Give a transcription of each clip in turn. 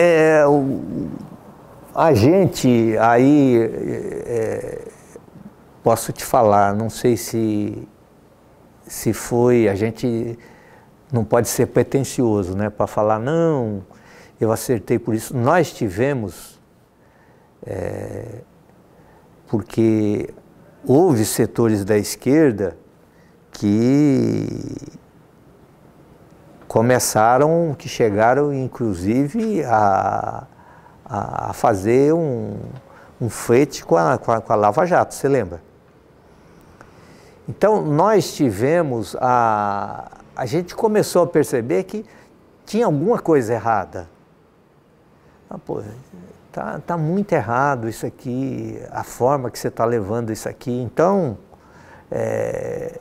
é, a gente aí, é, é, posso te falar, não sei se, se foi, a gente não pode ser pretencioso, né? Para falar, não, eu acertei por isso. Nós tivemos, é, porque houve setores da esquerda que começaram, que chegaram inclusive a, a fazer um, um feite com a, com, a, com a Lava Jato, você lembra? Então nós tivemos a. A gente começou a perceber que tinha alguma coisa errada. Ah, pô, tá, tá muito errado isso aqui, a forma que você está levando isso aqui. Então, é,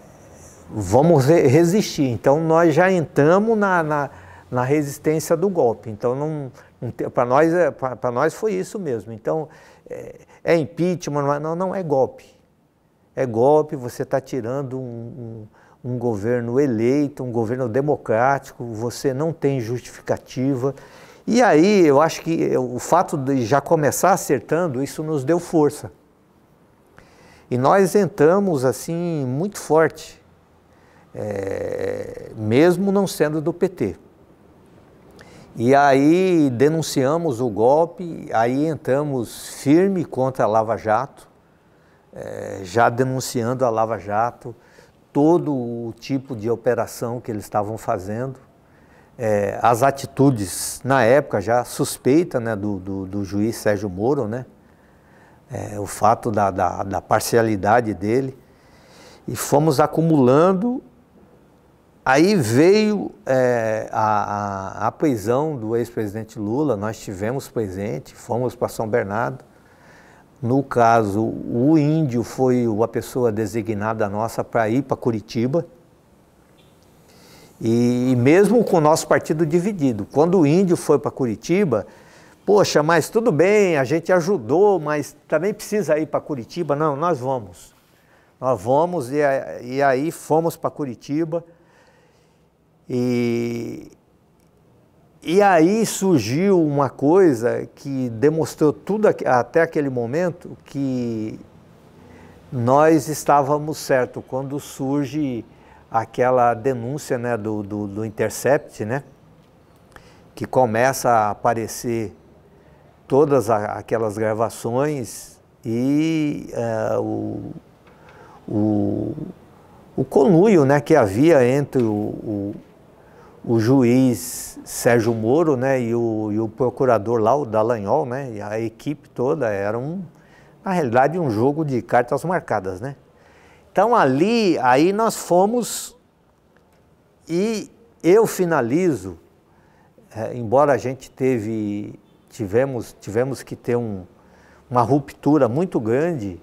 vamos resistir. Então nós já entramos na, na, na resistência do golpe. Então não, não para nós é, para nós foi isso mesmo. Então é, é impeachment, não, é, não, não é golpe. É golpe. Você está tirando um, um, um governo eleito, um governo democrático. Você não tem justificativa. E aí eu acho que é, o fato de já começar acertando isso nos deu força. E nós entramos assim muito forte é, mesmo não sendo do PT. E aí denunciamos o golpe, aí entramos firme contra a Lava Jato, é, já denunciando a Lava Jato, todo o tipo de operação que eles estavam fazendo, é, as atitudes, na época já suspeita né, do, do, do juiz Sérgio Moro, né, é, o fato da, da, da parcialidade dele, e fomos acumulando Aí veio é, a, a, a, prisão do ex-presidente Lula, nós tivemos presente, fomos para São Bernardo. No caso, o índio foi a pessoa designada nossa para ir para Curitiba. E, e mesmo com o nosso partido dividido, quando o índio foi para Curitiba, poxa, mas tudo bem, a gente ajudou, mas também precisa ir para Curitiba. Não, nós vamos. Nós vamos e, e aí fomos para Curitiba. E, e aí surgiu uma coisa que demonstrou tudo até aquele momento que nós estávamos certo quando surge aquela denúncia né, do, do, do Intercept, né, que começa a aparecer todas aquelas gravações e uh, o, o, o conluio né, que havia entre o, o, o juiz Sérgio Moro né, e, o, e o procurador lá, o Dallagnol, né, e a equipe toda era, um, na realidade, um jogo de cartas marcadas. Né? Então ali, aí nós fomos e eu finalizo, é, embora a gente teve, tivemos, tivemos que ter um, uma ruptura muito grande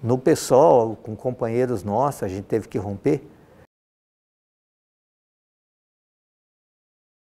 no pessoal, com companheiros nossos, a gente teve que romper.